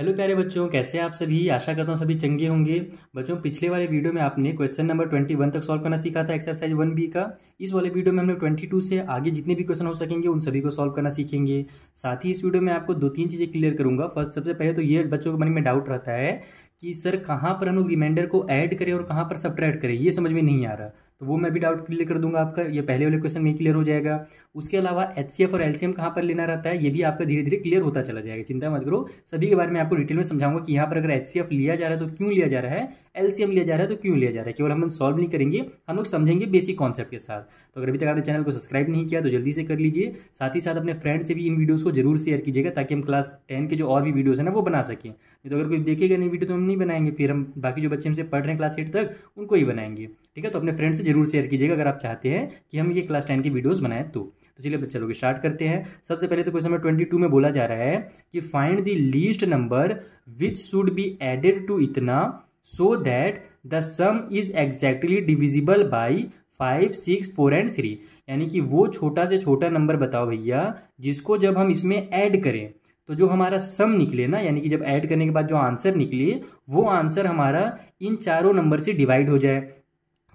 hello प्यारे बच्चों कैसे हैं आप सभी आशा करता हूँ सभी चंगे होंगे बच्चों पिछले वाले वीडियो में आपने क्वेश्चन नंबर ट्वेंटी वन तक सॉल्व करना सीखा था एक्सरसाइज वन बी का इस वाले वीडियो में हमने ट्वेंटी टू से आगे जितने भी क्वेश्चन हो सकेंगे उन सभी को सॉल्व करना सीखेंगे साथ ही इस वीडियो में आपको दो तीन चीज़ें क्लियर करूँगा फर्स्ट सबसे पहले तो ये बच्चों के मन में डाउट रहता है कि सर कहाँ पर हम लोग रिमाइंडर को ऐड करें और कहाँ पर सब्ट्रैक्ट करें ये समझ में नहीं आ रहा तो वो मैं भी डाउट क्लियर कर दूंगा आपका ये पहले वाले क्वेश्चन में क्लियर हो जाएगा उसके अलावा एच और एल कहाँ पर लेना रहता है ये भी आपका धीरे धीरे क्लियर होता चला जाएगा चिंता मत करो सभी के बारे में आपको डिटेल में समझाऊंगा कि यहाँ पर अगर एच लिया जा रहा है तो क्यों लिया जा रहा है एल लिया जा रहा है तो क्यों लिया जा रहा है केवल हम लोग सॉल्व नहीं करेंगे हम लोग समझेंगे बेसिक कॉन्सेप्ट के साथ तो अगर अभी तक आपने चैनल को सब्सक्राइब नहीं किया तो जल्दी से कर लीजिए साथ ही साथ अपने फ्रेंड से भी इन वीडियोज़ को जरूर शेयर कीजिएगा ताकि हम क्लास टेन के जो और भी वीडियोज़ हैं ना वो बना सकें नहीं तो अगर कोई देखेगा नहीं वीडियो तो हम नहीं बनाएंगे फिर हम बाकी जो बच्चे हमसे पढ़ रहे हैं क्लास एट तक उनको ही बनाएंगे ठीक है तो अपने फ्रेंड से जरूर शेयर कीजिएगा अगर आप चाहते हैं कि हम ये क्लास टेन की वीडियोज़ बनाएं तो तो चलिए बच्चे लोग स्टार्ट करते हैं सबसे पहले तो क्वेश्चन नंबर ट्वेंटी टू में बोला जा रहा है कि find the least number which should be added to इतना so that the sum is exactly divisible by five six four and three यानी कि वो छोटा से छोटा नंबर बताओ भैया जिसको जब हम इसमें ऐड करें तो जो हमारा सम निकले ना यानी कि जब ऐड करने के बाद जो आंसर निकले वो आंसर हमारा इन चारों नंबर से डिवाइड हो जाए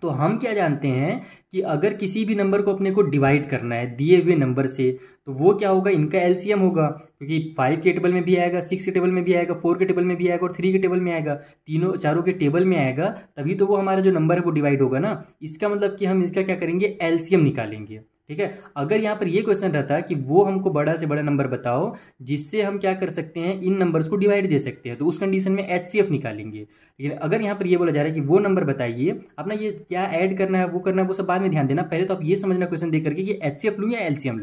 तो हम क्या जानते हैं कि अगर किसी भी नंबर को अपने को डिवाइड करना है दिए हुए नंबर से तो वो क्या होगा इनका एलसीएम होगा क्योंकि फाइव के टेबल में भी आएगा सिक्स के टेबल में भी आएगा फोर के टेबल में भी आएगा और थ्री के टेबल में आएगा तीनों चारों के टेबल में आएगा तभी तो वो हमारा जो नंबर है वो डिवाइड होगा ना इसका मतलब कि हम इसका क्या करेंगे एलसीएम निकालेंगे ठीक है अगर यहाँ पर ये क्वेश्चन रहता कि वो हमको बड़ा से बड़ा नंबर बताओ जिससे हम क्या कर सकते हैं इन नंबर्स को डिवाइड दे सकते हैं तो उस कंडीशन में एच निकालेंगे लेकिन अगर यहाँ पर ये बोला जा रहा है कि वो नंबर बताइए अपना ये क्या ऐड करना है वो करना है वो सब बाद में ध्यान देना पहले तो आप ये समझना क्वेश्चन देख करके कि एच सी एफ या एल सी एम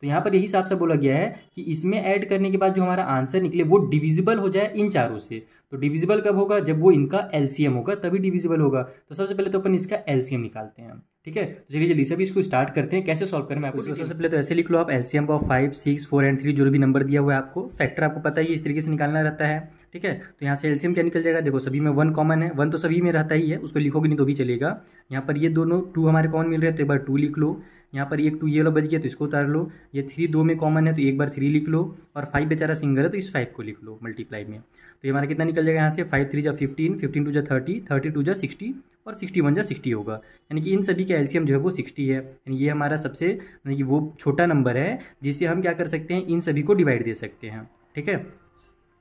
तो यहाँ पर यही हिसाब से बोला गया है कि इसमें ऐड करने के बाद जो हमारा आंसर निकले वो डिविजिबल हो जाए इन चारों से तो डिविजिबल कब होगा जब वो इनका एलसीएम होगा तभी डिविजिबल होगा तो सबसे पहले तो अपन इसका एलसीएम निकालते हैं ठीक है तो चलिए जल्दी से भी इसको स्टार्ट करते हैं कैसे सॉल्व करें मैं आपको सबसे पहले तो ऐसे लिख लो आप LCM of five six four and three जो भी नंबर दिया हुआ है आपको फैक्टर आपको पता ही इस तरीके से निकालना रहता है ठीक है तो यहाँ से एलसीएम क्या निकल जाएगा देखो सभी में वन कॉमन है वन तो सभी में रहता ही है उसको लिखोगे नहीं तो भी चलेगा यहाँ पर ये दोनों टू हमारे कॉमन मिल रहे हैं तो एक बार टू लिख लो यहाँ पर एक टू ये वाला बच गया तो इसको उतार लो ये थ्री दो में कॉमन है तो एक बार थ्री लिख लो और फाइव बेचारा सिंगल है तो इस फाइव को लिख लो मल्टीप्लाई में तो ये हमारा कितना निकल जाएगा यहाँ से फाइव थ्री जो फिफ्टीन फिफ्टीन टू जा थर्टी थर्टी टू जा सिक्सटी और सिक्सटी वन जो सिक्सटी होगा यानी कि इन सभी का एल्सियम जो है वो सिक्सटी है यानी ये हमारा सबसे यानी कि वो छोटा नंबर है जिससे हम क्या कर सकते हैं इन सभी को डिवाइड दे सकते हैं ठीक है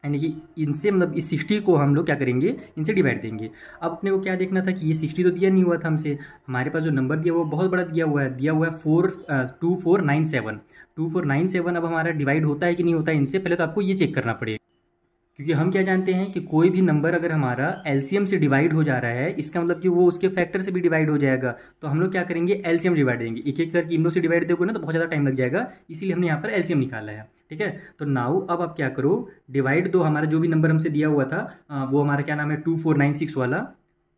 यानी कि इनसे मतलब इस सिक्सटी को हम लोग क्या करेंगे इनसे डिवाइड देंगे अब अपने को क्या देखना था कि ये सिक्सटी तो दिया नहीं हुआ था हमसे हमारे पास जो नंबर दिया वो बहुत बड़ा दिया हुआ है दिया हुआ है four two four nine seven two four nine seven अब हमारा डिवाइड होता है कि नहीं होता है इनसे पहले तो आपको ये चेक करना पड़ेगा क्योंकि हम क्या जानते हैं कि कोई भी नंबर अगर हमारा एलसीएम से डिवाइड हो जा रहा है इसका मतलब कि वो उसके फैक्टर से भी डिवाइड हो जाएगा तो हम लोग क्या करेंगे एलसीएम डिवाइड देंगे एक एक करके इमनो से डिवाइड दोगे ना तो बहुत ज़्यादा टाइम लग जाएगा इसीलिए हमने यहाँ पर एलसीएम निकाला है ठीक है तो नाउ अब आप क्या करो डिवाइड दो हमारा जो भी नंबर हमसे दिया हुआ था वो हमारा क्या नाम है टू फोर नाइन सिक्स वाला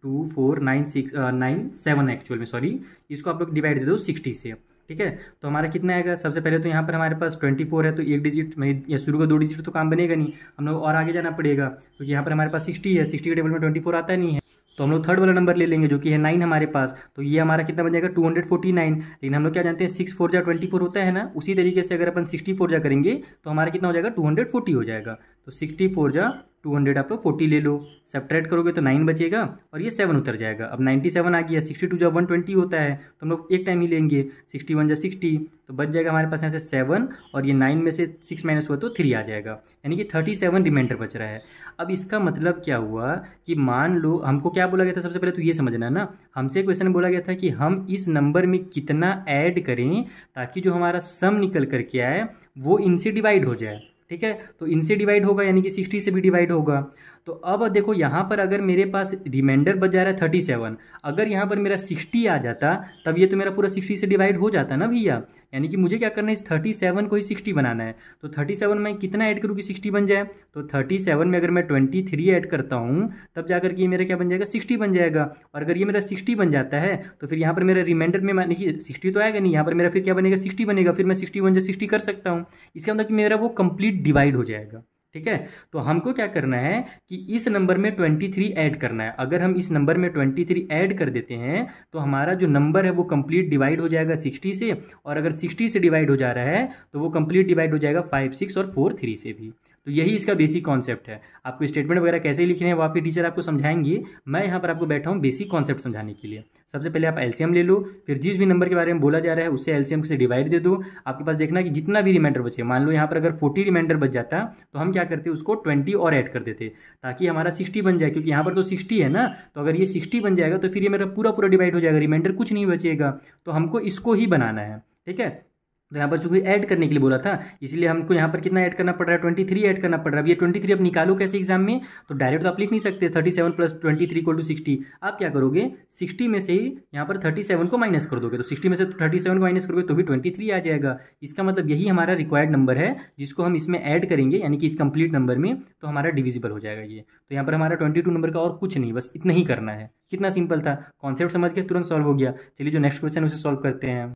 two four nine six nine seven actual में सॉरी इसको आप लोग डिवाइड दे दो सिक्सटी से ठीक है तो हमारा कितना आएगा सबसे पहले तो यहाँ पर हमारे पास ट्वेंटी फोर है तो एक डिजिट या शुरू का दो डिजिट तो काम बनेगा नहीं हम लोग और आगे जाना पड़ेगा क्योंकि तो यहाँ पर हमारे पास सिक्सटी है सिक्सटी के टेबल में ट्वेंटी फोर आता नहीं है तो हम लोग थर्ड वाला नंबर ले लेंगे जो कि है नाइन हमारे पास तो ये हमारा कितना बन जाएगा टू हंड्रेड फोर्टी नाइन लेकिन हम लोग क्या जानते हैं सिक्स फोर जा ट्वेंटी फोर होता है ना उसी तरीके से अगर अपन सिक्सटी फोर जा करेंगे तो हमारा कितना हो जाएगा टू हंड्रेड फोर्टी हो जाएगा तो सिक्सटी फोर जा टू हंड्रेड आप लोग फोर्टी ले लो सेपरेट करोगे तो नाइन बचेगा और ये सेवन उतर जाएगा अब नाइन्टी सेवन आ गया सिक्सटी टू जब वन ट्वेंटी होता है तो हम लोग एक टाइम ही लेंगे सिक्सटी वन जब सिक्सटी तो बच जाएगा हमारे पास यहाँ से सेवन और ये नाइन में से सिक्स माइनस हुआ तो थ्री आ जाएगा यानी कि थर्टी सेवन रिमाइंडर बच रहा है अब इसका मतलब क्या हुआ कि मान लो हमको क्या बोला गया था सबसे पहले तो ये समझना ना हमसे क्वेश्चन बोला गया था कि हम इस नंबर में कितना ऐड करें ताकि जो हमारा सम निकल करके आए वो इनसे डिवाइड हो जाए ठीक है तो इनसे डिवाइड होगा यानी कि सिक्सटी से भी डिवाइड होगा तो अब देखो यहाँ पर अगर मेरे पास रिमाइंडर बजा रहा है थर्टी सेवन अगर यहाँ पर मेरा सिक्सटी आ जाता तब ये तो मेरा पूरा सिक्सटी से डिवाइड हो जाता ना भैया यानी कि मुझे क्या करना है इस थर्टी सेवन को ही सिक्सटी बनाना है तो थर्टी सेवन में कितना ऐड करूँ कि सिक्सटी बन जाए तो थर्टी सेवन में अगर मैं ट्वेंटी थ्री ऐड करता हूँ तब जाकर के ये मेरा क्या बन जाएगा सिक्सटी बन जाएगा और अगर ये मेरा सिक्सटी बन जाता है तो फिर यहाँ पर मेरा रिमाइंडर में मानी कि सिक्सटी तो आएगा नहीं यहाँ पर मेरा फिर क्या बनेगा सिक्सटी बनेगा फिर मैं सिक्सटी वन जो सिक्सटी कर सकता हूँ इसका मतलब कि मेरा वो कम्प्लीट डिवाइड हो जाएगा ठीक है तो हमको क्या करना है कि इस नंबर में ट्वेंटी थ्री ऐड करना है अगर हम इस नंबर में ट्वेंटी थ्री ऐड कर देते हैं तो हमारा जो नंबर है वो कंप्लीट डिवाइड हो जाएगा सिक्सटी से और अगर सिक्सटी से डिवाइड हो जा रहा है तो वो कंप्लीट डिवाइड हो जाएगा फाइव सिक्स और फोर थ्री से भी तो यही इसका बेसिक कॉन्सेप्ट है आपको स्टेटमेंट वगैरह कैसे लिखने हैं वो आपकी टीचर आपको समझाएंगी मैं यहाँ पर आपको बैठा हूँ बेसिक कॉन्सेप्ट समझाने के लिए सबसे पहले आप एलसीएम ले लो फिर जिस भी नंबर के बारे में बोला जा रहा है उससे एलसीएम से डिवाइड दे दो आपके पास देखना कि जितना भी रिमाइंडर बचे मान लो यहाँ पर अगर फोर्टी रिमाइंडर बच जाता तो हम क्या करते उसको ट्वेंटी और ऐड कर देते ताकि हमारा सिक्सटी बन जाए क्योंकि यहाँ पर तो सिक्सटी है ना तो अगर ये सिक्सटी बन जाएगा तो फिर ये मेरा पूरा पूरा डिवाइड हो जाएगा रिमाइंडर कुछ नहीं बचेगा तो हमको इसको ही बनाना है ठीक है तो यहाँ पर चूंकि ऐड करने के लिए बोला था इसलिए हमको यहाँ पर कितना ऐड करना पड़ रहा है ट्वेंटी थ्री ऐड करना पड़ रहा है ये ट्वेंटी थ्री अब निकालो कैसे एग्जाम में तो डायरेक्ट तो आप लिख नहीं सकते thirty seven plus twenty three equal to sixty आप क्या करोगे सिक्सटी में से ही यहाँ पर थर्टी सेवन को माइनस कर दोगे तो सिक्सटी में से थर्टी सेवन को माइनस करोगे तो भी ट्वेंटी थ्री आ जाएगा इसका मतलब यही हमारा रिक्वायर्ड नंबर है जिसको हम इसमें ऐड करेंगे यानी कि इस कंप्लीट नंबर में तो हमारा डिविजिबल हो जाएगा ये तो यहाँ पर हमारा ट्वेंटी टू नंबर का और कुछ नहीं बस इतना ही करना है कितना सिंपल था कॉन्सेप्ट समझ के तुरंत सॉल्व हो गया चलिए जो नेक्स्ट क्वेश्चन उसे सॉल्व करते हैं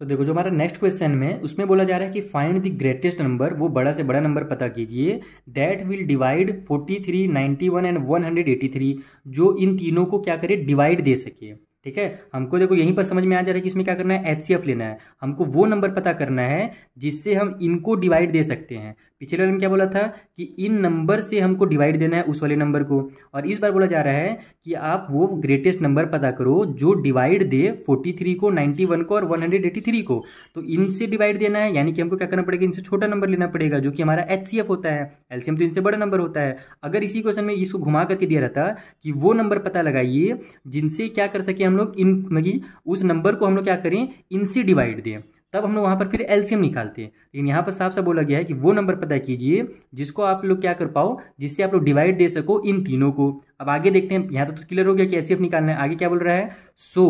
तो देखो जो हमारा नेक्स्ट क्वेश्चन में उसमें बोला जा रहा है कि फाइंड द ग्रेटेस्ट नंबर वो बड़ा से बड़ा नंबर पता कीजिए दैट विल डिवाइड 43, 91 एंड 183 जो इन तीनों को क्या करे डिवाइड दे सके ठीक है हमको देखो यहीं पर समझ में आ जा रहा है कि इसमें क्या करना है एच लेना है हमको वो नंबर पता करना है जिससे हम इनको डिवाइड दे सकते हैं पिछले वाले में क्या बोला था कि इन नंबर से हमको डिवाइड देना है उस वाले नंबर को और इस बार बोला जा रहा है कि आप वो ग्रेटेस्ट नंबर पता करो जो डिवाइड दे 43 को 91 को और 183 को तो इनसे डिवाइड देना है यानी कि हमको क्या करना पड़ेगा इनसे छोटा नंबर लेना पड़ेगा जो कि हमारा एच होता है एलसीएम तो इनसे बड़ा नंबर होता है अगर इसी क्वेश्चन में इसको घुमा करके दिया रहता कि वो नंबर पता लगाइए जिनसे क्या कर सके हम लोग इन मतलब उस नंबर को हम लोग क्या करें इनसे डिवाइड दें तब हम लोग वहाँ पर फिर एलसीएम निकालते हैं लेकिन यहाँ पर साफ साफ बोला गया है कि वो नंबर पता कीजिए जिसको आप लोग क्या कर पाओ जिससे आप लोग डिवाइड दे सको इन तीनों को अब आगे देखते हैं यहाँ तो, तो क्लियर हो गया कि एल निकालना है आगे क्या बोल रहा है so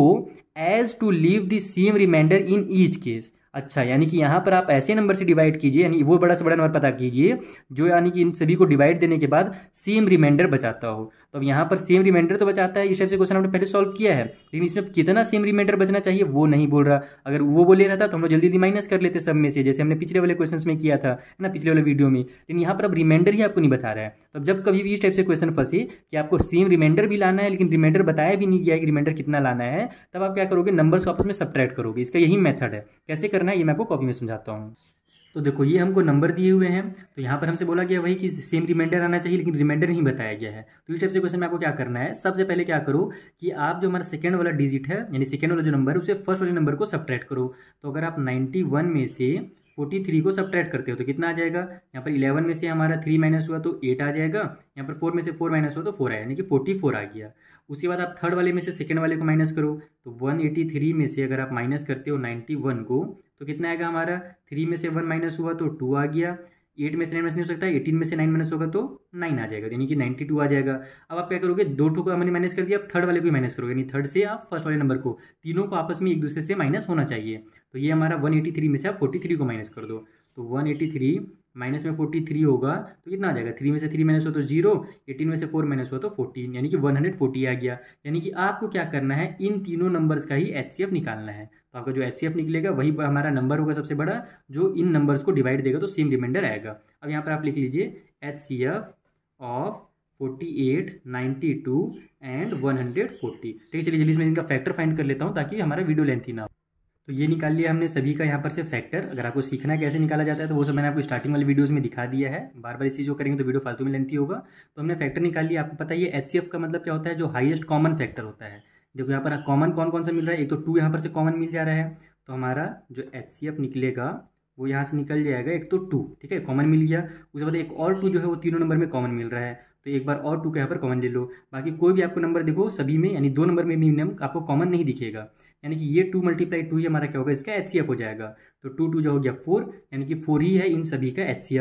as to leave the same remainder in each case अच्छा यानी कि यहाँ पर आप ऐसे नंबर से डिवाइड कीजिए यानी वो बड़ा से बड़ा नंबर पता कीजिए जो यानी कि इन सभी को डिवाइड देने के बाद सेम रिमाइंडर बचाता हो तो अब यहाँ पर सेम रिमाइंडर तो बचाता है इस टाइप से क्वेश्चन हमने पहले सॉल्व किया है लेकिन इसमें कितना सेम रिमाइंडर बचना चाहिए वो नहीं बोल रहा अगर वो बोले रहता तो हम लोग जल्दी जल्दी माइनस कर लेते सब में से जैसे हमने पिछले वाले क्वेश्चन में किया था ना पिछले वाले वीडियो में लेकिन यहाँ पर अब रिमाइंडर ही आपको नहीं बता रहा है तो अब जब कभी भी इस टाइप से क्वेश्चन फंसे कि आपको सेम रिमाइंडर भी लाना है लेकिन रिमाइंडर बताया भी नहीं गया कि रिमाइंडर कितना लाना है तब आप क्या करोगे नंबर्स को आपस में सब्ट्रैक्ट करोगे इसका यही मेथड है कैसे करना है ये मैं आपको कॉपी में समझाता हूँ तो देखो ये हमको नंबर दिए हुए हैं तो यहाँ पर हमसे बोला गया वही कि सेम रिमाइंडर आना चाहिए लेकिन रिमाइंडर नहीं बताया गया है तो इस टाइप से क्वेश्चन में आपको क्या करना है सबसे पहले क्या करो कि आप जो हमारा सेकेंड वाला डिजिट है यानी सेकेंड वाला जो नंबर है उसे फर्स्ट वाले नंबर को सब्ट्रैक्ट करो तो अगर आप नाइन्टी में से फोर्टी थ्री को सब्ट्रैक्ट करते हो तो कितना आ जाएगा यहाँ पर इलेवन में से हमारा थ्री माइनस हुआ तो एट आ जाएगा यहाँ पर फोर में से फोर माइनस हुआ तो फोर आया यानी कि फोर्टी फोर आ गया उसके बाद आप थर्ड वाले में से सेकेंड वाले को माइनस करो तो वन एटी थ्री में से अगर आप माइनस करते हो नाइन्टी वन को तो कितना आएगा हमारा थ्री में से वन माइनस हुआ तो टू आ गया एट में से नाइन माइनस नहीं हो सकता एटीन में से नाइन माइनस होगा तो नाइन आ जाएगा यानी कि नाइन्टी टू आ जाएगा अब आप क्या करोगे दो टू को हमने माइनस कर दिया आप थर्ड वाले को माइनस करोगे यानी थर्ड से आप फर्स्ट वाले नंबर को तीनों को आपस में एक दूसरे से माइनस होना चाहिए तो ये हमारा वन एटी थ्री में से आप फोर्टी थ्री को माइनस कर दो तो वन एटी थ्री माइनस में फोर्टी थ्री होगा तो कितना आ जाएगा थ्री में से थ्री माइनस हो तो जीरो एटीन में से फोर माइनस हुआ तो फोर्टीन यानी कि वन हंड्रेड फोर्टी आ गया यानी कि आपको क्या करना है इन तीनों नंबर्स का ही एच निकालना है तो आपका जो एच निकलेगा वही हमारा नंबर होगा सबसे बड़ा जो इन नंबर्स को डिवाइड देगा तो सेम रिमाइंडर आएगा अब यहाँ पर आप लिख लीजिए H of forty eight ninety two and one hundred forty ठीक है चलिए जल्दी मैं इनका फैक्टर फाइंड कर लेता हूँ ताकि हमारा वीडियो लेंथी ना हो तो ये निकाल लिया हमने सभी का यहाँ पर से फैक्टर अगर आपको सीखना कैसे निकाला जाता है तो वो सब मैंने आपको स्टार्टिंग वाली वीडियोस में दिखा दिया है बार बार इसी जो करेंगे तो वीडियो फालतू में लेंथी होगा तो हमने फैक्टर निकाल लिया आपको पता है ये एच का मतलब क्या होता है जो हाइएस्ट कॉमन फैक्टर होता है देखो यहाँ पर कॉमन कौन कौन सा मिल रहा है एक तो टू यहाँ पर से कॉमन मिल जा रहा है तो हमारा जो एच निकलेगा वो यहाँ से निकल जाएगा एक तो टू ठीक है कॉमन मिल गया उसके बाद एक और टू जो है वो तीनों नंबर में कॉमन मिल रहा है तो एक बार और टू का यहाँ पर कॉमन ले लो बाकी कोई भी आपको नंबर देखो सभी में यानी दो नंबर में भी आपको कॉमन नहीं दिखेगा यानी कि ये टू मल्टीप्लाई टू ही हमारा क्या होगा इसका एच हो जाएगा तो टू टू जो हो गया फोर यानी कि फोर ही है इन सभी का एच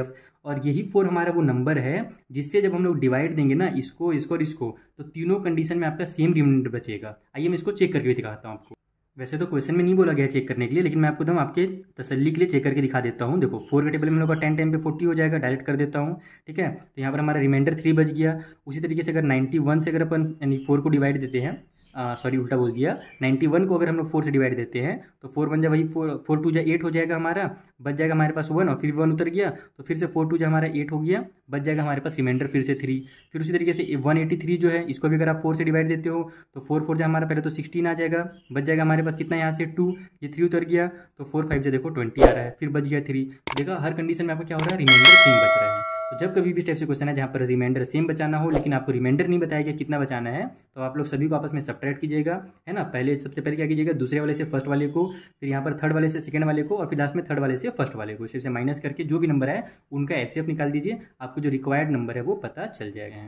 और यही फोर हमारा वो नंबर है जिससे जब हम लोग डिवाइड देंगे ना इसको इसको और इसको तो तीनों कंडीशन में आपका सेम रिमाइंडर बचेगा आइए मैं इसको चेक करके भी दिखाता हूँ आपको वैसे तो क्वेश्चन में नहीं बोला गया चेक करने के लिए लेकिन मैं आपको दम आपके तसल्ली के लिए चेक करके दिखा देता हूँ देखो फोर के टेबल में का टेन टाइम पे फोर्टी हो जाएगा डायरेक्ट कर देता हूँ ठीक है तो यहाँ पर हमारा रिमाइंडर थ्री बज गया उसी तरीके से अगर नाइन्टी वन से अगर अपन यानी फोर को डिवाइड देते हैं सॉरी उल्टा बोल दिया नाइन्टी वन को अगर हम लोग फोर से डिवाइड देते हैं तो फोर वन जब वही फोर फोर टू जा एट हो जाएगा हमारा बच जाएगा हमारे पास वन और फिर वन उतर गया तो फिर से फोर टू जो हमारा एट हो गया बच जाएगा हमारे पास रिमाइंडर फिर से थ्री फिर उसी तरीके से वन एटी थ्री जो है इसको भी अगर आप फोर से डिवाइड देते हो तो फोर फोर जो हमारा पहले तो सिक्सटीन आ जाएगा बच जाएगा हमारे पास कितना यहाँ से टू ये थ्री उतर गया तो फोर फाइव जो देखो ट्वेंटी आ रहा है फिर बच गया थ्री देखा हर कंडीशन में आपको क्या हो रहा है रिमाइंडर सेम बच रहा है तो जब कभी भी इस टाइप से क्वेश्चन है जहाँ पर रिमाइंडर सेम बचाना हो लेकिन आपको रिमाइंडर नहीं बताया गया कितना बचाना है तो आप लोग सभी को आपस में सब्ट्रैक्ट कीजिएगा है ना पहले सबसे पहले क्या कीजिएगा दूसरे वाले से फर्स्ट वाले को फिर यहाँ पर थर्ड वाले से सेकंड वाले को और फिर लास्ट में थर्ड वाले से फर्स्ट वाले को सिर्फ से माइनस करके जो भी नंबर है उनका एच निकाल दीजिए आपको जो रिक्वायर्ड नंबर है वो पता चल जाएगा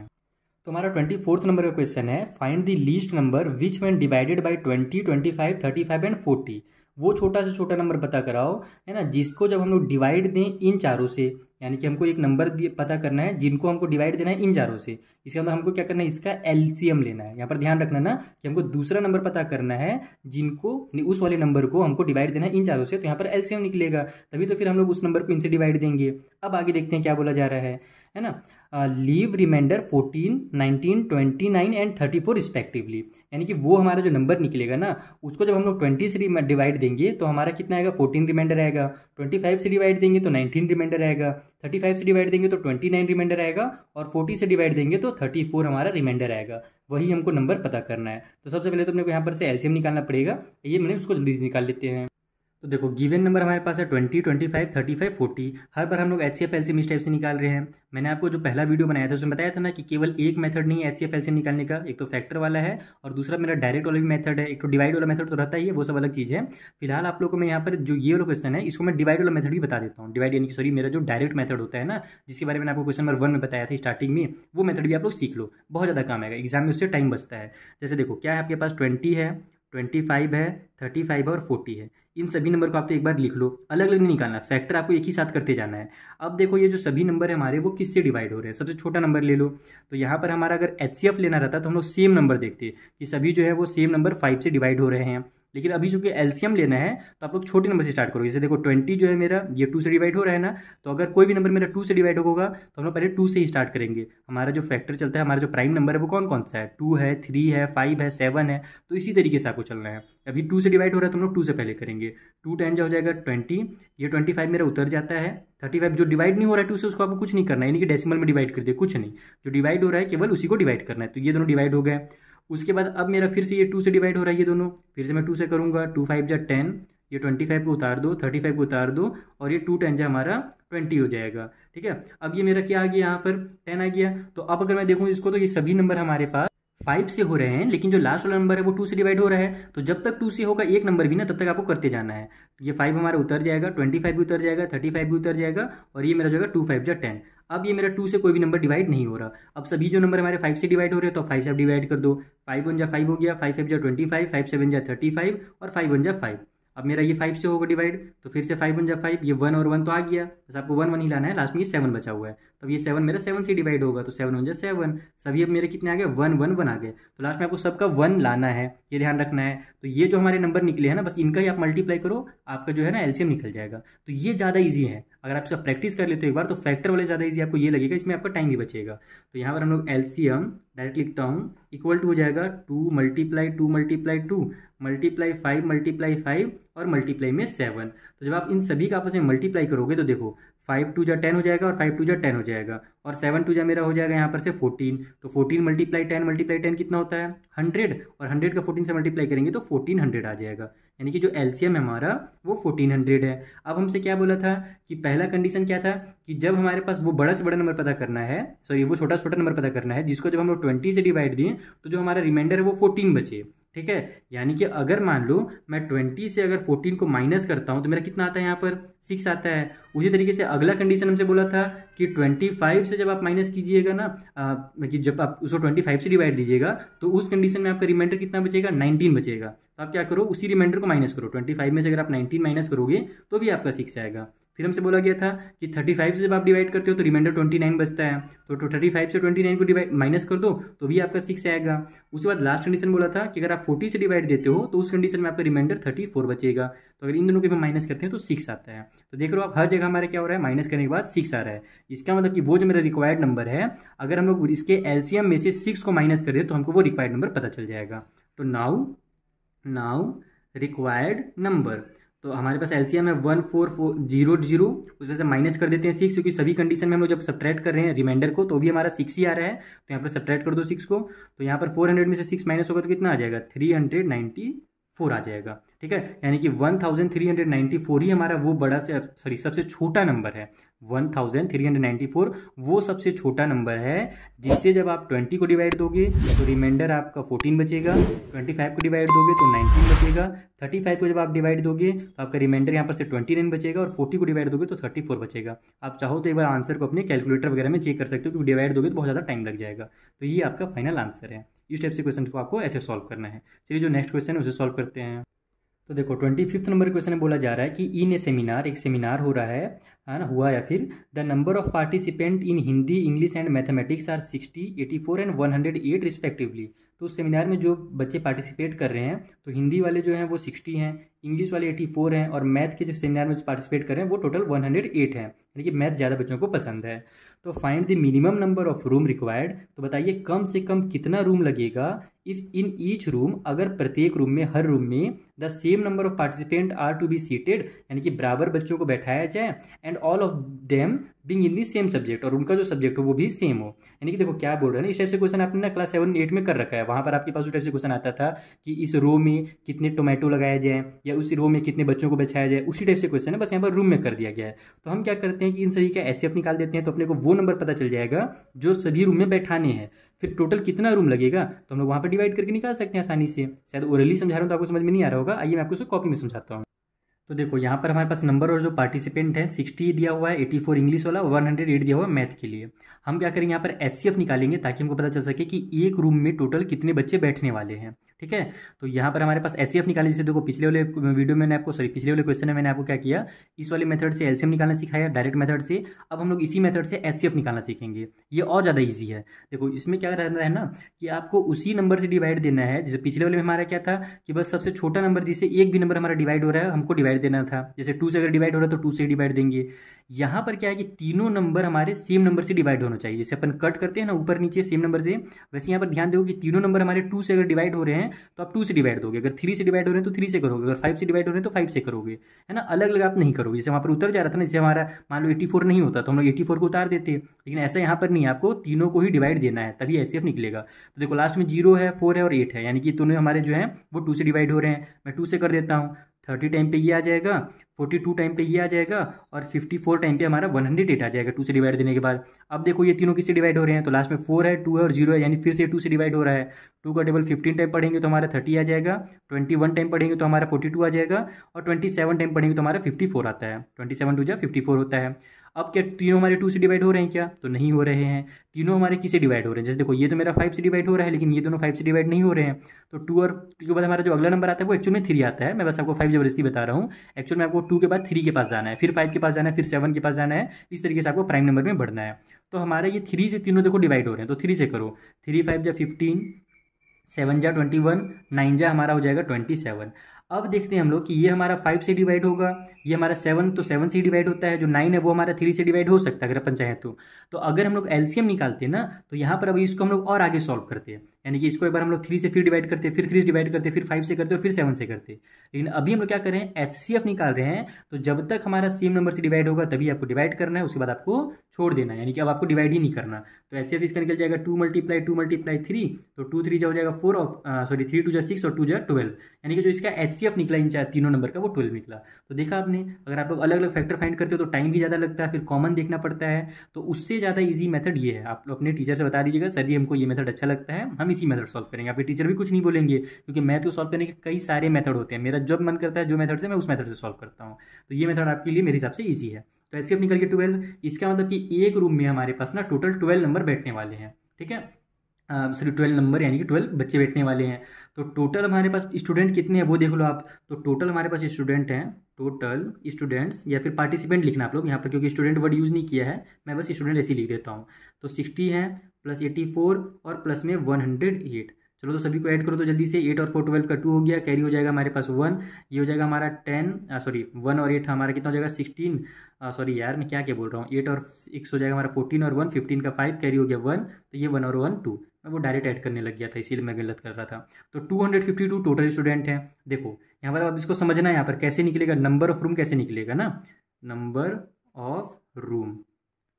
तो हमारा ट्वेंटी फोर्थ नंबर का क्वेश्चन है find the least number which when divided by twenty twenty five thirty five and forty वो छोटा से छोटा नंबर पता कराओ है ना जिसको जब हम लोग डिवाइड दें इन चारों से यानी कि हमको एक नंबर पता करना है जिनको हमको डिवाइड देना है इन चारों से इसके अंदर हमको क्या करना है इसका एलसीएम लेना है यहाँ पर ध्यान रखना ना कि हमको दूसरा नंबर पता करना है जिनको उस वाले नंबर को हमको डिवाइड देना है इन चारों से तो यहाँ पर एलसीएम निकलेगा तभी तो फिर हम लोग उस नंबर को इनसे डिवाइड देंगे अब आगे देखते हैं क्या बोला जा रहा है है ना leave remainder fourteen nineteen twenty nine and thirty four respectively यानी कि वो हमारा जो नंबर निकलेगा ना उसको जब हम लोग ट्वेंटी से डिवाइड देंगे तो हमारा कितना आएगा फोर्टीन रिमाइंडर आएगा ट्वेंटी फाइव से डिवाइड देंगे तो नाइनटीन रिमाइंडर आएगा थर्टी फाइव से डिवाइड देंगे तो ट्वेंटी नाइन रिमाइंडर आएगा और फोर्टी से डिवाइड देंगे तो थर्टी फोर हमारा रिमाइंडर आएगा वही हमको नंबर पता करना है तो सबसे पहले तो अपने को यहाँ पर से एल्शियम निकालना पड़ेगा ये मैंने उसको जल्दी निकाल लेते हैं तो देखो गिवन नंबर हमारे पास है twenty twenty five thirty five forty हर बार हम लोग H C F L C type से निकाल रहे हैं मैंने आपको जो पहला वीडियो बनाया था उसमें बताया था ना कि केवल एक मेथड नहीं है H C F L C निकालने का एक तो फैक्टर वाला है और दूसरा मेरा डायरेक्ट वाला भी मेथड है एक तो डिवाइड वाला मेथड तो रहता ही है वो सब अलग चीज़ है फिलहाल आप लोग को मैं यहाँ पर जो ये वाला क्वेश्चन है इसको मैं डिवाइड वाला मेथड भी बता देता हूँ डिवाइड यानी कि सॉरी मेरा जो डायरेक्ट मेथड होता है ना जिसके बारे में आपको क्वेश्चन नंबर वन में बताया था स्टार्टिंग में वो मेथड भी आप लोग सीख लो बहुत ज़्यादा काम आएगा एग्जाम में उससे टाइम बचता है जैसे देखो क्या है आपके पास ट्वेंटी है ट्वेंटी फाइव है थर्टी फाइव और फोर्टी है इन सभी नंबर को आप तो एक बार लिख लो अलग अलग नहीं निकालना फैक्टर आपको एक ही साथ करते जाना है अब देखो ये जो सभी नंबर है हमारे वो किससे डिवाइड हो रहे हैं सबसे छोटा नंबर ले लो तो यहाँ पर हमारा अगर एच लेना रहता तो हम लोग सेम नंबर देखते कि सभी जो है वो सेम नंबर फाइव से डिवाइड हो रहे हैं लेकिन अभी जो कि एलसीएम लेना है तो आप लोग छोटे नंबर से स्टार्ट करोगे जैसे देखो ट्वेंटी जो है मेरा ये टू से डिवाइड हो रहा है ना तो अगर कोई भी नंबर मेरा टू से डिवाइड होगा तो हम लोग पहले टू से ही स्टार्ट करेंगे हमारा जो फैक्टर चलता है हमारा जो प्राइम नंबर है वो कौन कौन सा है टू है थ्री है फाइव है सेवन है तो इसी तरीके से आपको चलना है अभी टू से डिवाइड हो रहा है तो हम लोग टू से पहले करेंगे टू टेन जो हो जाएगा ट्वेंटी ये ट्वेंटी फाइव मेरा उतर जाता है थर्टी फाइव जो डिवाइड नहीं हो रहा है टू से उसको आपको कुछ नहीं करना है यानी कि डेसिमल में डिवाइड कर दिया कुछ नहीं जो डिवाइड हो रहा है केवल उसी को डिवाइड करना है तो ये दोनों डिवाइड हो गए उसके बाद अब मेरा फिर से ये टू से डिवाइड हो रहा है ये दोनों फिर से मैं टू से करूँगा टू फाइव जा टेन ये ट्वेंटी फाइव को उतार दो थर्टी फाइव को उतार दो और ये टू टेन जा हमारा ट्वेंटी हो जाएगा ठीक है अब ये मेरा क्या आ गया यहाँ पर टेन आ गया तो अब अगर मैं देखूँ इसको तो ये सभी नंबर हमारे पास फाइव से हो रहे हैं लेकिन जो लास्ट वाला नंबर है वो टू से डिवाइड हो रहा है तो जब तक टू से होगा एक नंबर भी ना तब तक आपको करते जाना है ये फाइव हमारा उतर जाएगा ट्वेंटी फाइव भी उतर जाएगा थर्टी फाइव भी उतर जाएगा और ये मेरा जो है टू फाइव जा टेन अब ये मेरा टू से कोई भी नंबर डिवाइड नहीं हो रहा अब सभी जो नंबर हमारे फाइव से डिवाइड हो रहे हैं तो फाइव से डिवाइड कर दो फाइव वन जा फाइव हो गया फाइव फाइव जा ट्वेंटी फाइव फाइव सेवन जा थर्टी फाइव और फाइव वन जा फाइव अब मेरा ये फाइव से होगा डिवाइड तो फिर से फाइव वन जा फाइव ये वन और वन तो आ गया बस आपको वन वन ही लाना है लास्ट में ये सेवन बचा हुआ है अब ये सेवन मेरा सेवन से डिवाइड होगा तो सेवन हो जाए सेवन सभी अब मेरे कितने आ गए वन वन आ गए तो लास्ट में आपको सबका वन लाना है ये ध्यान रखना है तो ये जो हमारे नंबर निकले हैं ना बस इनका ही आप मल्टीप्लाई करो आपका जो है ना एलसीएम निकल जाएगा तो ये ज़्यादा ईजी है अगर आप सब प्रैक्टिस कर लेते हो एक बार तो फैक्टर वाले ज़्यादा ईजी आपको ये लगेगा इसमें आपका टाइम भी बचेगा तो यहाँ पर हम लोग एलसीएम डायरेक्ट लिखता हूँ इक्वल टू हो जाएगा two multiply two multiply two multiply five multiply five और मल्टीप्लाई में सेवन तो जब आप इन सभी का आपस में मल्टीप्लाई करोगे तो देखो फाइव टू जा टेन हो जाएगा और फाइव टू जा टेन हो जाएगा और सेवन टू जा मेरा हो जाएगा यहाँ पर से फोर्टीन तो fourteen multiply ten multiply ten कितना होता है हंड्रेड और हंड्रेड का फोर्टीन से मल्टीप्लाई करेंगे तो फोर्टीन हंड्रेड आ जाएगा यानी कि जो एलसीएम है हमारा वो फोर्टीन हंड्रेड है अब हमसे क्या बोला था कि पहला कंडीशन क्या था कि जब हमारे पास वो बड़ा से बड़ा नंबर पता करना है सॉरी वो छोटा छोटा नंबर पता करना है जिसको जब हम लोग ट्वेंटी से डिवाइड दिए तो जो हमारा रिमाइंडर है वो फोर्टीन बचे ठीक है यानी कि अगर मान लो मैं ट्वेंटी से अगर फोर्टीन को माइनस करता हूँ तो मेरा कितना आता है यहाँ पर सिक्स आता है उसी तरीके से अगला कंडीशन हमसे बोला था कि ट्वेंटी फाइव से जब आप माइनस कीजिएगा ना आ, मतलब कि जब आप उसको ट्वेंटी फाइव से डिवाइड दीजिएगा तो उस कंडीशन में आपका रिमाइंडर कितना बचेगा नाइनटीन बचेगा तो आप क्या करो उसी रिमाइंडर को माइनस करो ट्वेंटी फाइव में से अगर आप नाइनटीन माइनस करोगे तो भी आपका सिक्स आएगा फिर हमसे बोला गया था कि थर्टी फाइव से जब आप डिवाइड करते हो तो रिमाइंडर ट्वेंटी नाइन बचता है तो थर्टी तो फाइव से ट्वेंटी नाइन को डिवाइड माइनस कर दो तो भी आपका सिक्स आएगा उसके बाद लास्ट कंडीशन बोला था कि अगर आप फोर्टी से डिवाइड देते हो तो उस कंडीशन में आपका रिमाइंडर थर्टी फोर बचेगा तो अगर इन दोनों के माइनस करते हैं तो सिक्स आता है तो देख लो आप हर जगह हमारा क्या हो रहा है माइनस करने के बाद सिक्स आ रहा है इसका मतलब कि वो जो मेरा रिक्वायर्ड नंबर है अगर हम लोग इसके एलसीएम में से सिक्स को माइनस कर दें तो हमको वो रिक्वायर्ड नंबर पता चल जाएगा तो नाउ नाउ रिक्वायर्ड नंबर तो हमारे पास एलसीएम है one four four zero zero उसमें से माइनस कर देते हैं सिक्स क्योंकि सभी कंडीशन में हम लोग जब सब्ट्रैक्ट कर रहे हैं रिमाइंडर को तो भी हमारा सिक्स ही आ रहा है तो यहाँ पर सब्ट्रैक्ट कर दो सिक्स को तो यहाँ पर फोर हंड्रेड में से सिक्स माइनस होगा तो कितना आ जाएगा थ्री हंड्रेड नाइन्टी फोर आ जाएगा ठीक है यानी कि 1394 ही हमारा वो बड़ा से सॉरी सबसे छोटा नंबर है 1394 वो सबसे छोटा नंबर है जिससे जब आप 20 को डिवाइड दोगे तो रिमाइंडर आपका 14 बचेगा 25 को डिवाइड दोगे तो 19 बचेगा 35 को जब आप डिवाइड दोगे तो आपका रिमाइंडर यहाँ पर से 29 बचेगा और 40 को डिवाइड दोगे तो 34 बचेगा आप चाहो तो एक बार आंसर को अपने कैलकुलेटर वगैरह में चेक कर सकते हो क्योंकि डिवाइड दोगे तो बहुत ज़्यादा टाइम लग जाएगा तो ये आपका फाइनल आंसर है इस टाइप से क्वेश्चन को आपको ऐसे सॉल्व करना है चलिए जो नेक्स्ट क्वेश्चन है उसे सॉल्व करते हैं तो देखो ट्वेंटी फिफ्थ नंबर क्वेश्चन में बोला जा रहा है कि इन ए सेमिनार एक सेमिनार हो रहा है है ना हुआ या फिर the number of participant in Hindi English and mathematics are sixty eighty four and one hundred eight respectively तो उस सेमिनार में जो बच्चे पार्टिसिपेट कर रहे हैं तो हिंदी वाले जो हैं वो सिक्सटी हैं इंग्लिश वाले एटी फोर हैं और मैथ के जो सेमिनार में जो पार्टिसिपेट कर रहे हैं वो टोटल वन हंड्रेड एट हैं यानी कि मैथ ज़्यादा बच्चों को पसंद है तो find the minimum number of room required तो बताइए कम से कम कितना रूम लगेगा इफ इन ईच रूम अगर प्रत्येक रूम में हर रूम में the same number of participant are to be seated यानी कि बराबर बच्चों को बैठाया जाए and all of them being in the same subject और उनका जो सब्जेक्ट हो वो भी सेम हो यानी कि देखो क्या बोल रहे हैं इस टाइप से क्वेश्चन आपने ना क्लास सेवन एट में कर रखा है वहाँ पर आपके पास उस टाइप से क्वेश्चन आता था कि इस रो में कितने टोमेटो लगाए जाए या उस रो में कितने बच्चों को बचाया जाए उसी टाइप से क्वेश्चन है बस यहाँ पर रूम में कर दिया गया है तो हम क्या करते हैं कि इन सभी का एच निकाल देते हैं तो अपने को वो नंबर पता चल जाएगा जो सभी रूम में बैठाने हैं फिर टोटल कितना रूम लगेगा तो हम लोग वहाँ पर डिवाइड करके निकाल सकते हैं आसानी से शायद ओरली समझा रहा हूँ तो आपको समझ में नहीं आ रहा होगा आइए मैं आपको उसको कॉपी में समझाता हूँ तो देखो यहाँ पर हमारे पास नंबर और जो पार्टिसिपेंट है सिक्सटी दिया हुआ है एटी फोर इंग्लिश वाला वन हंड्रेड एट दिया हुआ है मैथ के लिए हम क्या करेंगे यहाँ पर एच निकालेंगे ताकि हमको पता चल सके कि एक रूम में टोटल कितने बच्चे बैठने वाले हैं ठीक है तो यहाँ पर हमारे पास एफ निकाले जैसे देखो पिछले वाले वीडियो में आपको सॉरी पिछले वाले क्वेश्चन में मैंने आपको क्या किया इस वाले मेथड से एल सी एफ निकालना सिखाया डायरेक्ट मेथड से अब हम लोग इसी मेथड से एच सी एफ निकालना सीखेंगे ये और ज़्यादा ईजी है देखो इसमें क्या रहना है ना कि आपको उसी नंबर से डिवाइड देना है जैसे पिछले वाले में हमारा क्या था कि बस सबसे छोटा नंबर जिससे एक भी नंबर हमारा डिवाइड हो रहा है हमको डिवाइड देना था जैसे टू से अगर डिवाइड हो रहा है तो टू से डिवाइड देंगे यहाँ पर क्या है कि तीनों नंबर हमारे सेम नंबर से डिवाइड होना चाहिए जैसे अपन कट करते हैं ना ऊपर नीचे सेम नंबर से वैसे यहाँ पर ध्यान दोगे कि तीनों नंबर हमारे टू से अगर डिवाइड हो रहे हैं तो आप टू से डिवाइड दोगे अगर थ्री से डिवाइड हो रहे हैं तो थ्री से करोगे अगर फाइव से डिवाइड हो रहे हैं तो फाइव से करोगे है ना अलग अलग आप नहीं करोगे जैसे वहाँ पर उतर जा रहा था ना जैसे हमारा मान लो एटी नहीं होता तो हम लोग एटी को उतार देते लेकिन ऐसा यहाँ पर नहीं आपको तीनों को ही डिवाइड देना है तभी ऐसे निकलेगा तो देखो लास्ट में जीरो है फोर है और एट है यानी कि दोनों हमारे जो है वो टू से डिवाइड हो रहे हैं मैं टू से कर देता हूँ थर्टी टाइम पे ये आ जाएगा फोर्टी टू टाइम पे ये आ जाएगा और फिफ्टी फोर टाइम पे हमारा वन हंड्रेड एट आ जाएगा टू से डिवाइड देने के बाद अब देखो ये तीनों किससे डिवाइड हो रहे हैं तो लास्ट में फोर है टू है और जीरो है यानी फिर से टू से डिवाइड हो रहा है टू का टेबल फिफ्टीन टाइम पढ़ेंगे तो हमारा थर्टी आ जाएगा ट्वेंटी वन टाइम पढ़ेंगे तो हमारा फोर्टी टू आ जाएगा और ट्वेंटी सेवन टाइम पढ़ेंगे तो हमारा फिफ्टी फोर आता है ट्वेंटी सेवन टू जो फिफ्टी फोर होता है अब क्या तीनों हमारे टू से डिवाइड हो रहे हैं क्या तो नहीं हो रहे हैं तीनों हमारे किसे डिवाइड हो रहे हैं जैसे देखो ये तो मेरा फाइव से डिवाइड हो रहा है लेकिन ये दोनों फाइव से डिवाइड नहीं हो रहे हैं तो टू और टू के बाद हमारा जो अगला नंबर आता है वो एक्चुअल में थ्री आता है मैं बस आपको फाइव जबरदस्ती बता रहा हूँ एक्चुअल में आपको टू के बाद थ्री के पास जाना है फिर फाइव के पास जाना है फिर सेवन के पास जाना है इस तरीके से आपको प्राइम नंबर में बढ़ना है तो हमारा ये थ्री से तीनों देखो डिवाइड हो रहे हैं तो थ्री से करो थ्री फाइव या फिफ्टीन सेवन जा ट्वेंटी वन नाइन जा हमारा हो जाएगा ट्वेंटी सेवन अब देखते हैं हम लोग कि ये हमारा फाइव से डिवाइड होगा ये हमारा सेवन तो सेवन से डिवाइड होता है जो नाइन है वो हमारा थ्री से डिवाइड हो सकता है अगर अपन चाहें तो तो अगर हम लोग एलसीएम निकालते हैं ना तो यहाँ पर अभी इसको हम लोग और आगे सॉल्व करते हैं यानी कि इसको एक बार हम लोग थ्री से फिर डिवाइड करते फिर थ्री से डिवाइड करते फिर फाइव से करते और फिर सेवन से करते लेकिन अभी हम लोग क्या कर रहे हैं एच निकाल रहे हैं तो जब तक हमारा सेम नंबर से डिवाइड होगा तभी आपको डिवाइड करना है उसके बाद आपको छोड़ देना है यानी कि अब आपको डिवाइड ही नहीं करना तो एच सी एफ इसका निकल जाएगा two multiply two multiply three तो टू थ्री जो हो जाएगा फोर uh, और सॉरी थ्री टू जो सिक्स और टू जो ट्वेल्व यानी कि जो इसका एच सी एफ निकला इन चार तीनों नंबर का वो ट्वेल्व निकला तो देखा आपने अगर आप लोग अलग अलग फैक्टर फाइंड करते हो तो टाइम भी ज़्यादा लगता है फिर कॉमन देखना पड़ता है तो उससे ज़्यादा ईजी मेथड ये है आप लोग अपने टीचर से बता दीजिएगा सर जी हमको ये मेथड अच्छा लगता है हम इसी मेथड सॉल्व करेंगे आपके टीचर भी कुछ नहीं बोलेंगे क्योंकि मैथ को सॉल्व करने के कई सारे मेथड होते हैं मेरा जब मन करता है जो मेथड से मैं उस मेथड से सॉल्व करता हूँ तो ये मेथड आपके लिए मेरे हिसाब से ईजी है तो एच निकल के ट्वेल्व इसका मतलब कि एक रूम में हमारे पास ना टोटल ट्वेल्व नंबर बैठने वाले हैं ठीक है सॉरी ट्वेल्व नंबर यानी कि ट्वेल्व बच्चे बैठने वाले हैं तो टोटल हमारे पास स्टूडेंट कितने हैं वो देख लो आप तो टोटल हमारे पास स्टूडेंट हैं टोटल स्टूडेंट्स या फिर पार्टिसिपेंट लिखना आप लोग यहाँ पर क्योंकि स्टूडेंट वर्ड यूज़ नहीं किया है मैं बस स्टूडेंट ऐसे लिख देता हूँ तो सिक्सटी है प्लस एटी फोर और प्लस में वन हंड्रेड एट चलो तो सभी को ऐड करो तो जल्दी से एट और फोर ट्वेल्व का टू हो गया कैरी हो जाएगा हमारे पास वन ये हो जाएगा हमारा टेन सॉरी वन और एट हमारा कितना हो जाएगा सिक्सटीन सॉरी यार मैं क्या क्या बोल रहा हूँ एट और सिक्स हो जाएगा हमारा फोर्टीन और वन फिफ्टीन का फाइव कैरी हो गया वन तो ये वन और वन टू मैं वो डायरेक्ट ऐड करने लग गया था इसीलिए मैं गलत कर रहा था तो two hundred fifty two total student हैं देखो यहाँ पर अब इसको समझना है यहाँ पर कैसे निकलेगा नंबर ऑफ रूम कैसे निकलेगा ना नंबर ऑफ रूम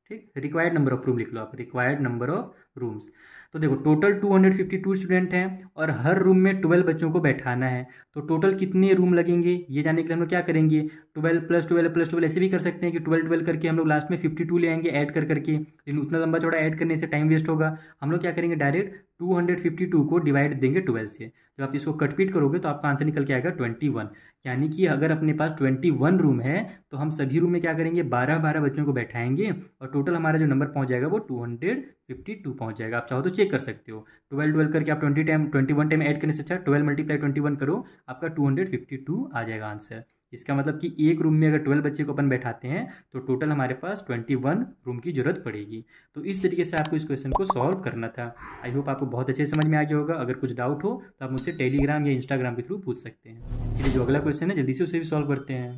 ठीक रिक्वायर्ड नंबर ऑफ रूम लिख लो आप रिक्वायर्ड नंबर ऑफ रूम्स तो देखो टोटल 252 स्टूडेंट हैं और हर रूम में 12 बच्चों को बैठाना है तो टोटल कितने रूम लगेंगे ये जानने के लिए हम लोग क्या करेंगे 12 प्लस 12 प्लस 12 ऐसे भी कर सकते हैं कि 12 12 करके हम लोग लास्ट में 52 ले आएंगे ऐड कर करके लेकिन उतना लंबा चौड़ा ऐड करने से टाइम वेस्ट होगा हम लोग क्या करेंगे डायरेक्ट 252 को डिवाइड देंगे 12 से जब आप इसको कटपीट करोगे तो आपका आंसर निकल के आएगा 21 यानी कि अगर अपने पास 21 रूम है तो हम सभी रूम में क्या करेंगे 12 12 बच्चों को बैठाएंगे और टोटल हमारा जो नंबर पहुंच जाएगा वो 252 पहुंच जाएगा आप चाहो तो चेक कर सकते हो 12 12 करके आप 20 टाइम 21 टाइम ऐड करने से अच्छा 12 मल्टीप्लाई 21 करो आपका टू आ जाएगा आंसर इसका मतलब कि एक रूम में अगर ट्वेल्व बच्चे को अपन बैठाते हैं तो टोटल हमारे पास ट्वेंटी वन रूम की ज़रूरत पड़ेगी तो इस तरीके से आपको इस क्वेश्चन को सॉल्व करना था आई होप आपको बहुत अच्छे समझ में आ गया होगा अगर कुछ डाउट हो तो आप मुझसे टेलीग्राम या इंस्टाग्राम के थ्रू पूछ सकते हैं जो अगला क्वेश्चन है जल्दी से उसे भी सॉल्व करते हैं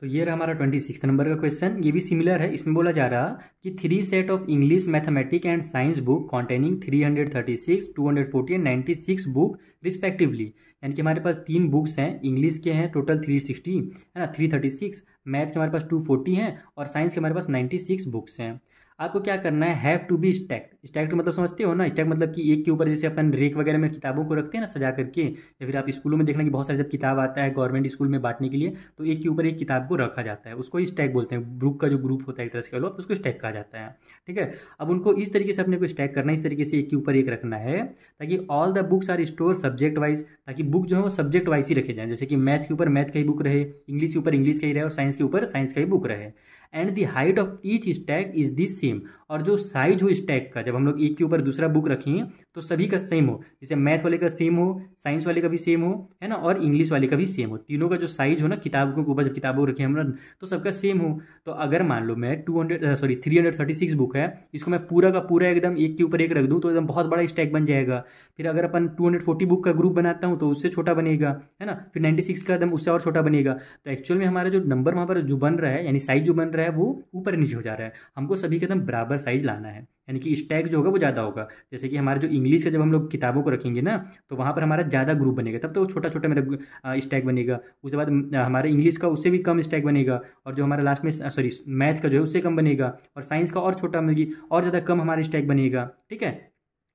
तो ये रहा हमारा ट्वेंटी सिक्स नंबर का क्वेश्चन ये भी सिमिलर है इसमें बोला जा रहा कि three set of English mathematic and science book containing three hundred thirty six two hundred forty and ninety six book respectively यानी कि हमारे पास तीन बुक्स हैं इंग्लिश के हैं टोटल थ्री सिक्सटी है ना थ्री थर्टी सिक्स मैथ के हमारे पास टू फोर्टी हैं और साइंस के हमारे पास नाइन्टी सिक्स बुक्स हैं आपको क्या करना है have to be stacked stacked मतलब समझते हो ना स्टैक मतलब कि एक के ऊपर जैसे अपन रेक वगैरह में किताबों को रखते हैं ना सजा करके या फिर आप स्कूलों में देखना कि बहुत सारे जब किताब आता है गवर्नमेंट स्कूल में बांटने के लिए तो एक के ऊपर एक किताब को रखा जाता है उसको स्टैक बोलते हैं ग्रुप का जो ग्रुप होता है एक तरह से कह लो उसको स्टैक कहा जाता है ठीक है अब उनको इस तरीके से अपने को स्टैक करना है इस तरीके से एक के ऊपर एक रखना है ताकि all the books are store subject wise ताकि बुक जो है वो सब्जेक्ट वाइज ही रखे जाएँ जैसे कि मैथ के ऊपर मैथ का ही बुक रहे इंग्लिश के ऊपर इंग्लिश का ही रहे और साइंस के ऊपर साइंस का ही बुक रहे and the height of each stack is the same और जो साइज हो स्टैक का जब हम लोग एक e के ऊपर दूसरा बुक रखें तो सभी का सेम हो जैसे मैथ वाले का सेम हो साइंस वाले का भी सेम हो है ना और इंग्लिश वाले का भी सेम हो तीनों का जो साइज हो ना किताब के ऊपर जब किताबों रखें हम तो सबका सेम हो तो अगर मान लो मैं two hundred sorry three hundred thirty six book है इसको मैं पूरा का पूरा एकदम एक e के ऊपर एक रख दूँ तो एकदम बहुत बड़ा स्टैक बन जाएगा फिर अगर अपन टू हंड्रेड फोर्टी बुक का ग्रुप बनाता हूँ तो उससे छोटा बनेगा है ना फिर नाइन्टी सिक्स का एकदम उससे और छोटा बनेगा तो एक्चुअल में हमारा जो नंबर वहाँ पर जो बन रहा है यानी साइज जो बन रहा है वो ऊपर नीचे हो जा रहा है हमको सभी का एकदम बराबर बराबर साइज लाना है यानी कि स्टैक जो होगा वो ज़्यादा होगा जैसे कि हमारे जो इंग्लिश का जब हम लोग किताबों को रखेंगे ना तो वहाँ पर हमारा ज़्यादा ग्रुप बनेगा तब तो छोटा छोटा मेरा स्टैक बनेगा उसके बाद हमारे इंग्लिश का उससे भी कम स्टैक बनेगा और जो हमारा लास्ट में सॉरी मैथ का जो है उससे कम बनेगा और साइंस का और छोटा मिलेगी मतलब और ज़्यादा कम हमारा स्टैक बनेगा ठीक है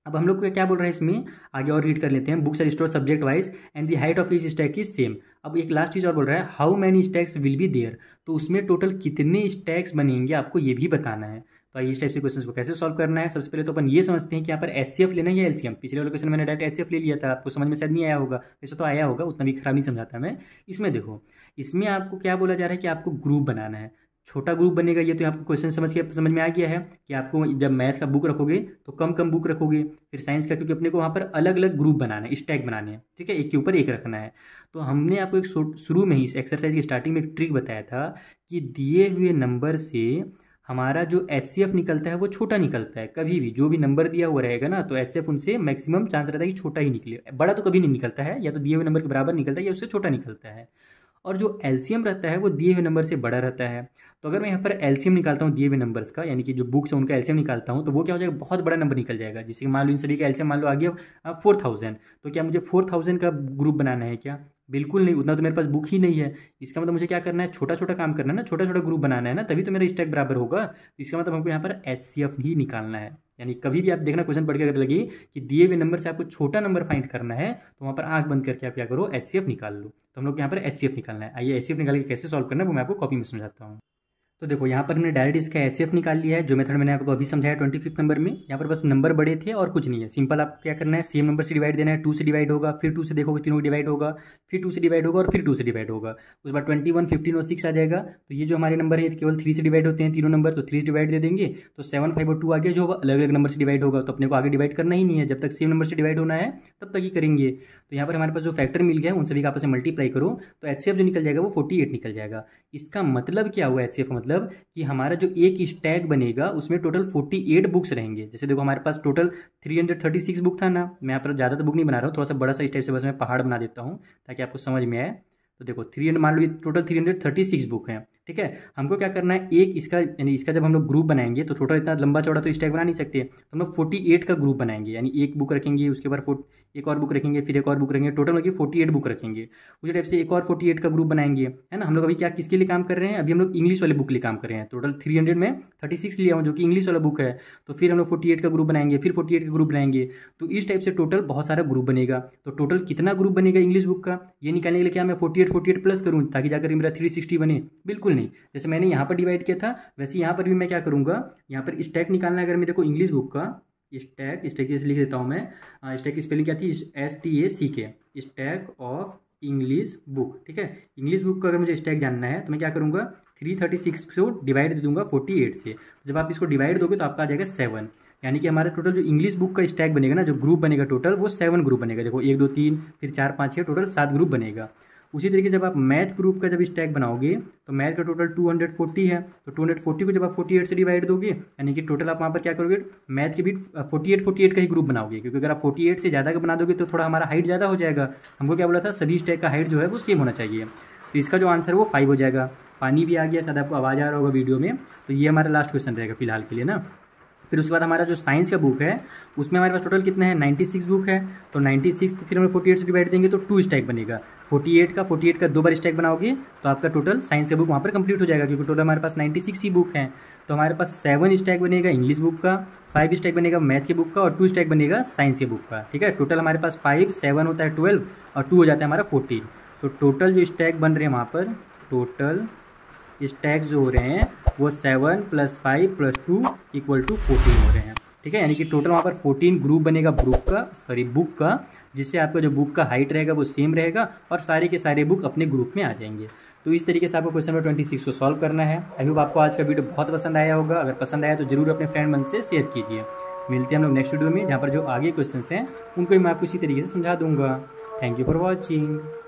अब हम लोग को क्या बोल रहे हैं इसमें आगे और रीड कर लेते हैं books are store subject wise and the height of each stack is same अब एक लास्ट चीज़ और बोल रहा है how many stacks will be there तो उसमें टोटल कितने स्टैक्स बनेंगे आपको ये भी बताना है तो आइए इस टाइप से क्वेश्चन को कैसे सॉल्व करना है सबसे पहले तो अपन ये समझते हैं कि यहाँ पर एच लेना है या एल पिछले वाले क्वेश्चन मैंने डायरेक्ट एच ले लिया था आपको समझ में शायद नहीं आया होगा वैसे तो आया होगा उतना भी खराब नहीं समझाता मैं इसमें देखो इसमें आपको क्या बोला जा रहा है कि आपको ग्रुप बनाना है छोटा ग्रुप बनेगा ये तो आपको क्वेश्चन समझ के समझ में आ गया है कि आपको जब मैथ का बुक रखोगे तो कम कम बुक रखोगे फिर साइंस का क्योंकि अपने को वहाँ पर अलग अलग ग्रुप बनाना है स्टैक बनाने हैं ठीक है एक के ऊपर एक रखना है तो हमने आपको एक शुरू में ही इस एक्सरसाइज की स्टार्टिंग में एक ट्रिक बताया था कि दिए हुए नंबर से हमारा जो एच निकलता है वो छोटा निकलता है कभी भी जो भी नंबर दिया हुआ रहेगा ना तो एच उनसे मैक्सिमम चांस रहता है कि छोटा ही निकले बड़ा तो कभी नहीं निकलता है या तो दिए हुए नंबर के बराबर निकलता है या उससे छोटा निकलता है और जो एलसीएम रहता है वो दिए हुए नंबर से बड़ा रहता है तो अगर मैं यहाँ पर एलसीएम निकालता हूँ दिए हुए नंबर्स का यानी कि जो बुक्स है उनका एलसीएम निकालता हूँ तो वो क्या हो जाएगा बहुत बड़ा नंबर निकल जाएगा जैसे कि मान लो इन सभी का एलसीएम मान लो आ गया फोर थाउजेंड तो क्या मुझे फोर थाउजेंड का ग्रुप बनाना है क्या बिल्कुल नहीं उतना तो मेरे पास बुक ही नहीं है इसका मतलब मुझे क्या करना है छोटा छोटा काम करना है ना छोटा छोटा ग्रुप बनाना है ना तभी तो मेरा स्टैक बराबर होगा इसका मतलब हमको यहाँ पर एच ही निकालना है यानी कभी भी आप देखना क्वेश्चन पढ़ के अगर लगे कि दिए हुए नंबर से आपको छोटा नंबर फाइंड करना है तो वहाँ पर आँख बंद करके आप क्या करो एच निकाल लो तो हम लोग यहाँ पर एच निकालना है आइए एच निकाल के कैसे सॉल्व करना है वो मैं आपको कॉपी में समझाता हूँ तो देखो यहाँ पर हमने डायरेक्ट इसका एच निकाल लिया है जो मेथड मैंने आपको अभी समझाया ट्वेंटी फिफ्थ नंबर में यहाँ पर बस नंबर बड़े थे और कुछ नहीं है सिंपल आपको क्या करना है सेम नंबर से डिवाइड देना है टू से डिवाइड होगा फिर टू से देखोगे तीनों डिवाइड होगा फिर टू से डिवाइड होगा और फिर टू से डिवाइड होगा उसके बाद ट्वेंटी वन फिफ्टीन और सिक्स आ जाएगा तो ये जो हमारे नंबर है केवल थ्री से डिवाइड होते हैं तीनों नंबर तो थ्री डिवाइड दे देंगे तो सेवन फाइव और टू आगे जो अलग अलग नंबर से डिवाइड होगा तो अपने को आगे डिवाइड करना ही नहीं है जब तक सेम नंबर से डिवाइड होना है तब तक ही करेंगे तो यहाँ पर हमारे पास जो फैक्टर मिल गया उन सभी का आपसे मल्टीप्लाई करो तो एच जो निकल जाएगा वो फोर्टी निकल जाएगा इसका मतलब क्या हुआ एच मतलब कि हमारा जो एक स्टैग बनेगा उसमें टोटल फोर्टी एट बुक्स रहेंगे जैसे देखो हमारे पास total three hundred thirty six book था ना मैं यहाँ पर ज़्यादा तो बुक नहीं बना रहा हूँ थोड़ा सा बड़ा सा इस टाइप से बस मैं पहाड़ बना देता हूँ ताकि आपको समझ में आए तो देखो थ्री हंड्रेड मान लो ये total three hundred thirty six book है ठीक है हमको क्या करना है एक इसका यानी इसका जब हम लोग ग्रुप बनाएंगे तो टोटल इतना लंबा चौड़ा तो स्टैक बना नहीं सकते तो हम लोग फोर्टी एट का ग्रुप बनाएंगे यानी एक बुक रखेंगे उसके बाद एक और बुक रखेंगे फिर एक और बुक रखेंगे टोटल होगी फोर्टी एट बुक रखेंगे उसी टाइप से एक और फोर्टी एट का ग्रुप बनाएंगे है ना हम लोग अभी क्या किसके लिए काम कर रहे हैं अभी हम लोग इंग्लिश वाले बुक के लिए काम कर रहे हैं टोटल थ्री हंड्रेड में थर्टी सिक्स लिया हूँ जो कि इंग्लिश वाला बुक है तो फिर हम लोग फोर्टी एट का ग्रुप बनाएंगे फिर फोर्टी एट का ग्रुप बनाएंगे तो इस टाइप से टोटल बहुत सारा ग्रुप बनेगा तो टोटल कितना ग्रुप बनेगा इंग्लिश बुक का ये निकालने के लिए क्या मैं forty eight forty eight plus करूँ ताकि जाकर मेरा थ्री सिक्सटी बने बिल्कुल नहीं जैसे मैंने यहाँ पर डिवाइड किया था वैसे यहाँ पर भी मैं क्या करूँगा यहाँ पर स्टैक निकालना अगर मेरे को इंग्लिश बुक का स्टैक स्टैक जैसे लिख देता हूँ मैं स्टैक की स्पेलिंग क्या थी एस टी ए सी के स्टैक ऑफ इंग्लिश बुक ठीक है इंग्लिश बुक का अगर मुझे स्टैक जानना है तो मैं क्या करूँगा थ्री थर्टी सिक्स को डिवाइड दे दूंगा फोर्टी एट से जब आप इसको डिवाइड दोगे तो आपका आ जाएगा सेवन यानी कि हमारा टोटल जो इंग्लिश बुक का स्टैक बनेगा ना जो ग्रुप बनेगा टोटल वो सेवन ग्रुप बनेगा देखो एक दो तीन फिर चार पाँच छः टोटल सात ग्रुप बनेगा उसी तरीके जब आप मैथ ग्रुप का जब स्टैक बनाओगे तो मैथ का टोटल 240 है तो 240 को जब आप 48 से डिवाइड दोगे यानी कि टोटल आप वहाँ पर क्या करोगे मैथ के भी 48 48 का ही ग्रुप बनाओगे क्योंकि अगर आप 48 से ज़्यादा का बना दोगे तो थोड़ा हमारा हाइट ज़्यादा हो जाएगा हमको क्या बोला था सभी स्टैक का हाइट जो है वो सेम होना चाहिए तो इसका जो आंसर वो फाइव हो जाएगा पानी भी आ गया शायद आपको आवाज़ आ रहा होगा वीडियो में तो ये हमारा लास्ट क्वेश्चन रहेगा फिलहाल के लिए ना फिर उसके बाद हमारा जो साइंस का बुक है उसमें हमारे पास टोटल कितना है नाइन्टी सिक्स बुक है तो नाइन्टी सिक्स को फिर हम फोर्टी एट से डिवाइड देंगे तो टू स्टैक बनेगा फोर्टी एट का फोर्टी एट का दो बार स्टैक बनाओगे तो आपका टोटल साइंस का बुक वहाँ पर कंप्लीट हो जाएगा क्योंकि टोटल हमारे पास नाइन्टी सिक्स ही बुक है तो हमारे पास सेवन स्टैक बनेगा इंग्लिश बुक का फाइव स्टैक बनेगा मैथ के बुक का और टू स्टैक बनेगा साइंस के बुक का ठीक है टोटल हमारे पास फाइव सेवन होता है ट्वेल्व और टू हो जाता है हमारा फोर्टीन तो टोटल जो स्टैक बन रहे हैं वहाँ पर टोटल स्टैक जो हो रहे हैं वो seven plus five plus two equal to fourteen हो रहे हैं ठीक है यानी कि टोटल वहाँ पर फोर्टीन ग्रुप बनेगा ग्रुप का सॉरी बुक का जिससे आपका जो बुक का हाइट रहेगा वो सेम रहेगा और सारे के सारे बुक अपने ग्रुप में आ जाएंगे तो इस तरीके से आपको क्वेश्चन नंबर ट्वेंटी सिक्स को सॉल्व करना है आई होप आपको आज का वीडियो बहुत पसंद आया होगा अगर पसंद आया तो जरूर अपने फ्रेंड मन से शेयर कीजिए मिलते हैं हम लोग नेक्स्ट वीडियो में जहाँ पर जो आगे क्वेश्चन हैं उनको भी मैं आपको इसी तरीके से समझा दूंगा थैंक यू फॉर वॉचिंग